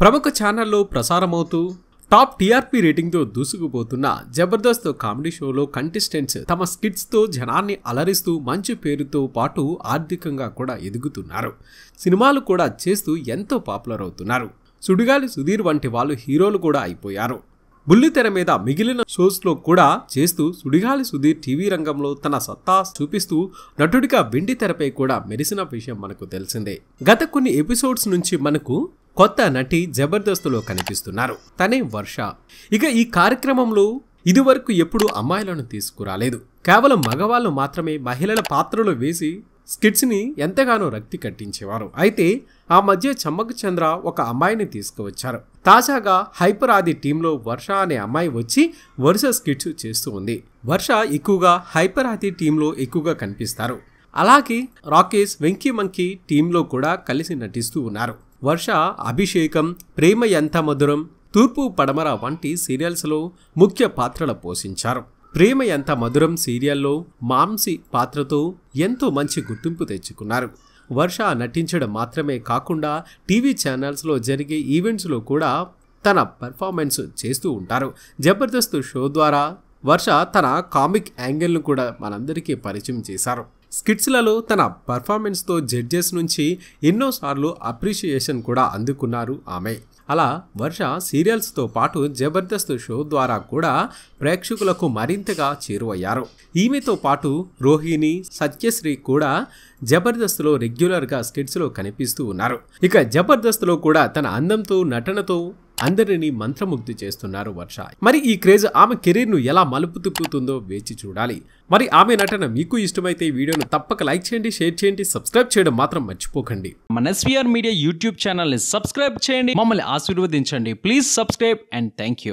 ప్రముఖ ఛానల్లో ప్రసారమవుతూ టాప్ టీఆర్పీ రేటింగ్తో దూసుకుపోతున్న జబర్దస్త్ కామెడీ షోలో కంటెస్టెంట్స్ తమ స్కిట్స్తో జనాన్ని అలరిస్తూ మంచి పేరుతో పాటు ఆర్థికంగా కూడా ఎదుగుతున్నారు సినిమాలు కూడా చేస్తూ ఎంతో పాపులర్ అవుతున్నారు సుడిగాలి సుధీర్ వంటి వాళ్ళు హీరోలు కూడా అయిపోయారు బుల్లితెర మీద మిగిలిన షోస్లో కూడా చేస్తూ సుడిగాలి సుధీర్ టీవీ రంగంలో తన సత్తా చూపిస్తూ నటుడిగా వెండి తెరపై కూడా మెరిసిన విషయం మనకు తెలిసిందే గత కొన్ని ఎపిసోడ్స్ నుంచి మనకు కొత్త నటి జబర్దస్త్లో కనిపిస్తున్నారు తనే వర్ష ఇక ఈ కార్యక్రమంలో ఇదివరకు ఎప్పుడూ అమ్మాయిలను తీసుకురాలేదు కేవలం మగవాళ్ళు మాత్రమే మహిళల పాత్రలు వేసి స్కిట్స్ని ఎంతగానో రక్తి కట్టించేవారు అయితే ఆ మధ్య చమ్మక్ చంద్ర ఒక అమ్మాయిని తీసుకువచ్చారు తాజాగా హైపర్ ఆది టీంలో వర్ష అనే అమ్మాయి వచ్చి వరుస స్కిట్స్ చేస్తూ ఉంది వర్ష ఎక్కువగా హైపర్ ఆది టీంలో ఎక్కువగా కనిపిస్తారు అలాగే రాకేష్ వెంకీ మంకీ టీంలో కూడా కలిసి నటిస్తూ ఉన్నారు వర్ష అభిషేకం ప్రేమ ఎంత మధురం తూర్పు పడమర వంటి సీరియల్స్లో ముఖ్య పాత్రలు పోషించారు ప్రేమ ఎంత మధురం సీరియల్లో మాంసి పాత్రతో ఎంతో మంచి గుర్తింపు తెచ్చుకున్నారు వర్ష నటించడం మాత్రమే కాకుండా టీవీ ఛానల్స్లో జరిగే ఈవెంట్స్లో కూడా తన పర్ఫార్మెన్స్ చేస్తూ ఉంటారు జబర్దస్త్ షో ద్వారా వర్ష తన కామిక్ యాంగిల్ను కూడా మనందరికీ పరిచయం చేశారు స్కిట్స్లలో తన పర్ఫార్మెన్స్తో జడ్జెస్ నుంచి ఎన్నోసార్లు అప్రిషియేషన్ కూడా అందుకున్నారు ఆమె అలా వర్ష సీరియల్స్తో పాటు జబర్దస్త్ షో ద్వారా కూడా ప్రేక్షకులకు మరింతగా చేరువయ్యారు ఈమెతో పాటు రోహిణి సత్యశ్రీ కూడా జబర్దస్త్లో రెగ్యులర్గా స్కిట్స్లో కనిపిస్తూ ఉన్నారు ఇక జబర్దస్త్లో కూడా తన అందంతో నటనతో అందరినీ మంత్రముగ్ధి చేస్తున్నారు వర్ష మరి ఈ క్రేజ్ ఆమె కెరీర్ ను ఎలా మలుపు తిప్పుతుందో వేచి చూడాలి మరి ఆమె నటన మీకు ఇష్టమైతే వీడియోను తప్పక లైక్ చేయండి షేర్ చేయండి సబ్స్క్రైబ్ చేయడం మాత్రం మర్చిపోకండి మన ఎస్వీఆర్ మీడియా యూట్యూబ్ ఛానల్ ని సబ్స్క్రైబ్ చేయండి మమ్మల్ని ఆశీర్వదించండి ప్లీజ్ సబ్స్క్రైబ్ అండ్ థ్యాంక్